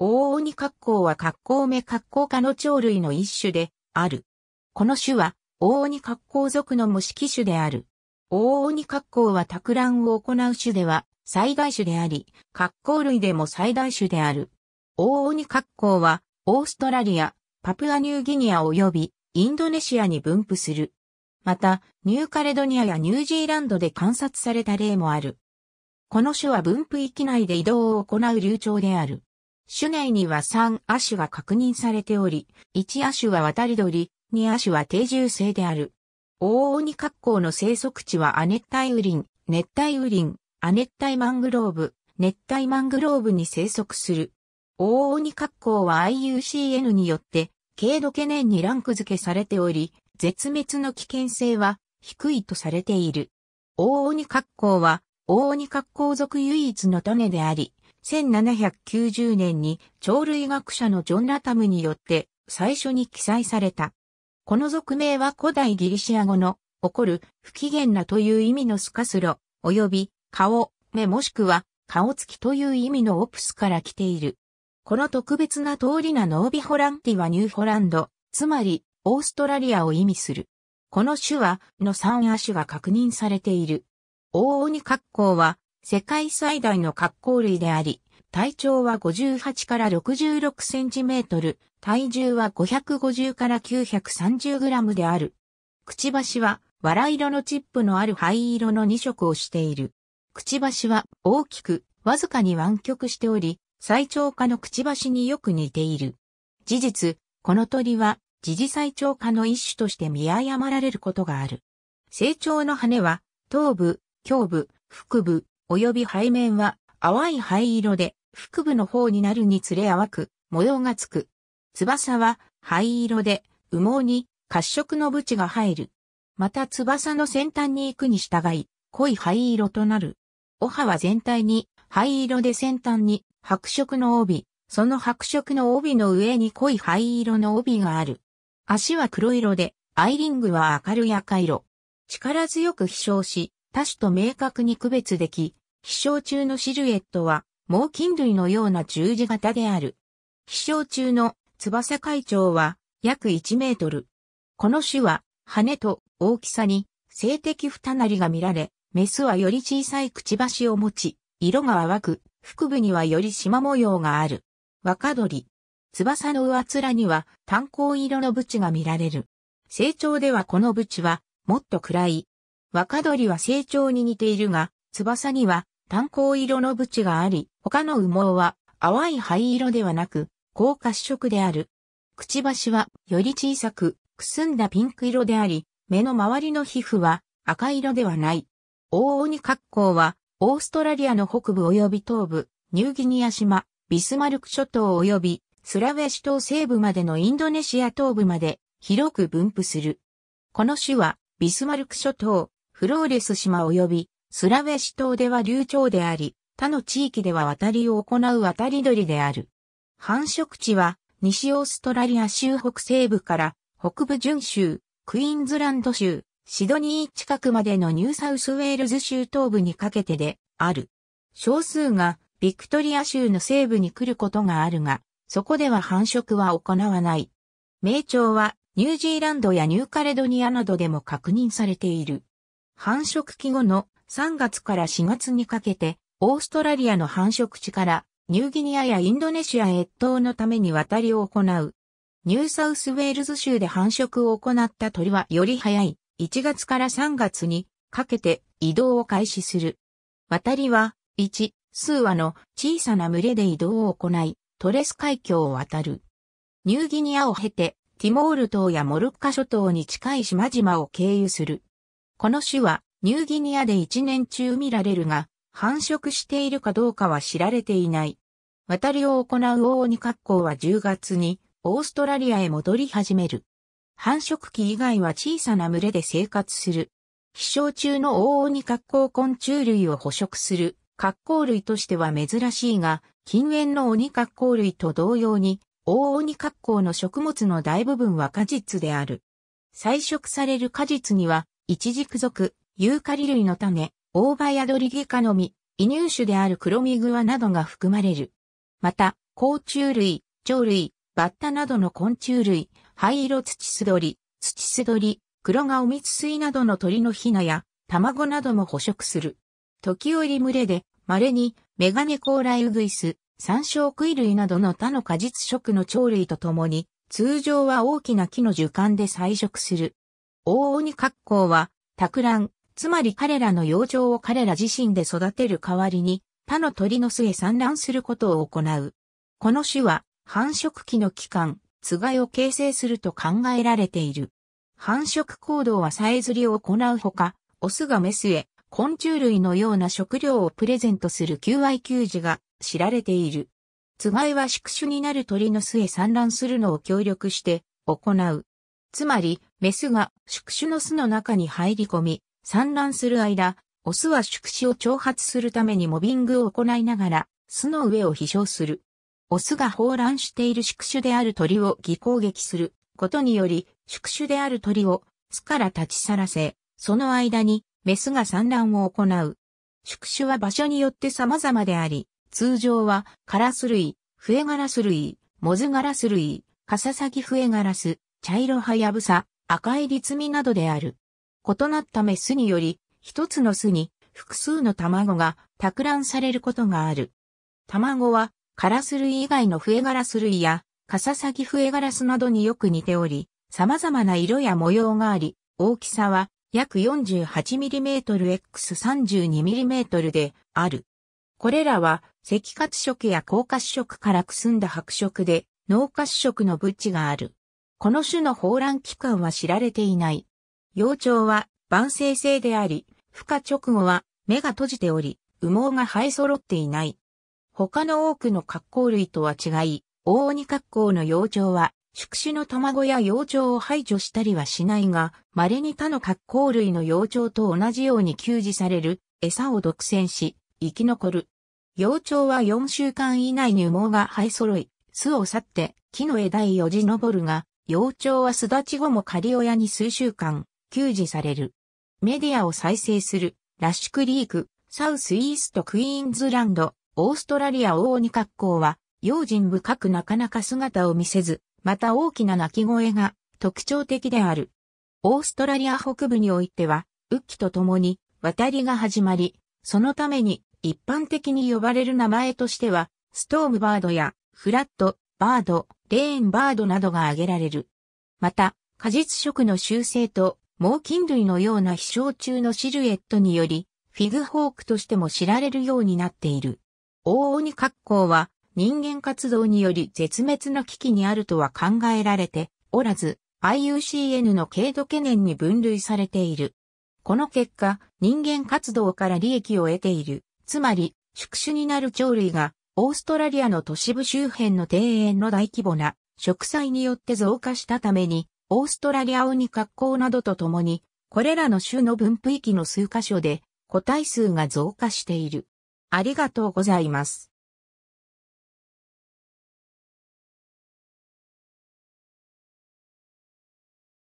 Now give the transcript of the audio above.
大鬼格好は格好目格好科の鳥類の一種である。この種は大鬼格好属の無色種である。大鬼格好は托卵を行う種では最大種であり、格好類でも最大種である。大鬼格好はオーストラリア、パプアニューギニア及びインドネシアに分布する。また、ニューカレドニアやニュージーランドで観察された例もある。この種は分布域内で移動を行う流暢である。種内には3亜種が確認されており、1亜種は渡り鳥、2亜種は定住性である。大鬼格好の生息地は亜熱帯雨林、熱帯雨林、亜熱帯マングローブ、熱帯マングローブに生息する。大鬼格好は IUCN によって、軽度懸念にランク付けされており、絶滅の危険性は低いとされている。大鬼格好は、大鬼格好属唯一の種であり、1790年に鳥類学者のジョン・ラタムによって最初に記載された。この俗名は古代ギリシア語の起こる不機嫌なという意味のスカスロ、及び顔、目もしくは顔つきという意味のオプスから来ている。この特別な通りなノービホランティはニューホランド、つまりオーストラリアを意味する。この種は、の3足が確認されている。大鬼格好は、世界最大の格好類であり、体長は58から66センチメートル、体重は550から930グラムである。くちばしは、藁色のチップのある灰色の2色をしている。くちばしは大きく、わずかに湾曲しており、最長化のくちばしによく似ている。事実、この鳥は、時事最長化の一種として見誤られることがある。成長の羽は、頭部、胸部、腹部、及び背面は淡い灰色で、腹部の方になるにつれ淡く、模様がつく。翼は灰色で、羽毛に褐色のブチが入る。また翼の先端に行くに従い、濃い灰色となる。お歯は全体に灰色で先端に白色の帯、その白色の帯の上に濃い灰色の帯がある。足は黒色で、アイリングは明るい赤色。力強く飛翔し、他種と明確に区別でき、飛翔中のシルエットは、猛禽類のような十字型である。飛翔中の翼会長は約1メートル。この種は羽と大きさに性的二なりが見られ、メスはより小さいくちばしを持ち、色が淡く、腹部にはより縞模様がある。若鳥。翼の上面には炭鉱色のブチが見られる。成長ではこのブチはもっと暗い若鳥は成長に似ているが、翼には炭鉱色の縁があり、他の羽毛は淡い灰色ではなく、高褐色である。くちばしはより小さく、くすんだピンク色であり、目の周りの皮膚は赤色ではない。大鬼格好は、オーストラリアの北部及び東部、ニューギニア島、ビスマルク諸島及びスラウェシ島西部までのインドネシア東部まで広く分布する。この種はビスマルク諸島、フローレス島及びスラウェシ島では流暢であり、他の地域では渡りを行う渡り鳥である。繁殖地は西オーストラリア州北西部から北部準州、クイーンズランド州、シドニー近くまでのニューサウスウェールズ州東部にかけてである。少数がビクトリア州の西部に来ることがあるが、そこでは繁殖は行わない。名鳥はニュージーランドやニューカレドニアなどでも確認されている。繁殖期後の3月から4月にかけて、オーストラリアの繁殖地からニューギニアやインドネシア越冬のために渡りを行う。ニューサウスウェールズ州で繁殖を行った鳥はより早い1月から3月にかけて移動を開始する。渡りは1、数羽の小さな群れで移動を行い、トレス海峡を渡る。ニューギニアを経て、ティモール島やモルッカ諸島に近い島々を経由する。この種はニューギニアで一年中見られるが、繁殖しているかどうかは知られていない。渡りを行うオオニカッコウは10月にオーストラリアへ戻り始める。繁殖期以外は小さな群れで生活する。飛翔中のオオニカッコウ昆虫類を捕食する、カッコウ類としては珍しいが、近縁のオニカッコウ類と同様に、オオニカッコウの食物の大部分は果実である。採食される果実には一軸属、ユーカリ類の種、オーバヤドリゲカの実、異乳種であるクロミグアなどが含まれる。また、甲虫類、鳥類、バッタなどの昆虫類、灰色土すどり、土すどり、黒がおみつ水などの鳥のヒナや、卵なども捕食する。時折群れで、稀に、メガネコーライウグイス、山椒クイ類などの他の果実食の鳥類とともに、通常は大きな木の樹幹で採食する。大鬼格好は、托卵、つまり彼らの養生を彼ら自身で育てる代わりに、他の鳥の巣へ産卵することを行う。この種は、繁殖期の期間、つがいを形成すると考えられている。繁殖行動はさえずりを行うほか、オスがメスへ昆虫類のような食料をプレゼントする求愛給餌が知られている。つがいは宿主になる鳥の巣へ産卵するのを協力して行う。つまり、メスが宿主の巣の中に入り込み、産卵する間、オスは宿主を挑発するためにモビングを行いながら、巣の上を飛翔する。オスが放卵している宿主である鳥を偽攻撃することにより、宿主である鳥を巣から立ち去らせ、その間にメスが産卵を行う。宿主は場所によって様々であり、通常はカラス類、笛ガラス類、モズガラス類、カササギ笛ガラス、茶色はやぶさ、赤い立味などである。異なったメスにより、一つの巣に複数の卵が託卵されることがある。卵は、カラス類以外の笛ガラス類や、カササギ笛ガラスなどによく似ており、様々な色や模様があり、大きさは約4 8 m m x 3 2 m m である。これらは赤褐色や高褐色からくすんだ白色で、濃褐色のブッチがある。この種の放卵期間は知られていない。幼鳥は晩成性であり、孵化直後は目が閉じており、羽毛が生え揃っていない。他の多くの格好類とは違い、大鬼格好の幼鳥は、宿主の卵や幼鳥を排除したりはしないが、稀に他の格好類の幼鳥と同じように給仕される、餌を独占し、生き残る。幼鳥は4週間以内に羽毛が生え揃い、巣を去って木の枝へよじ登るが、幼鳥は巣立ち後も仮親に数週間、給仕される。メディアを再生する、ラッシュクリーク、サウスイーストクイーンズランド、オーストラリア王鬼格好は、用心深くなかなか姿を見せず、また大きな鳴き声が特徴的である。オーストラリア北部においては、雨季とと共に渡りが始まり、そのために一般的に呼ばれる名前としては、ストームバードやフラットバード、レーンバードなどが挙げられる。また、果実食の習性と、猛禽類のような飛翔中のシルエットにより、フィグホークとしても知られるようになっている。大鬼格好は、人間活動により絶滅の危機にあるとは考えられておらず、IUCN の軽度懸念に分類されている。この結果、人間活動から利益を得ている、つまり、宿主になる鳥類がオーストラリアの都市部周辺の庭園の大規模な植栽によって増加したために、オーストラリアオニ格好などとともに、これらの種の分布域の数箇所で個体数が増加している。ありがとうございます。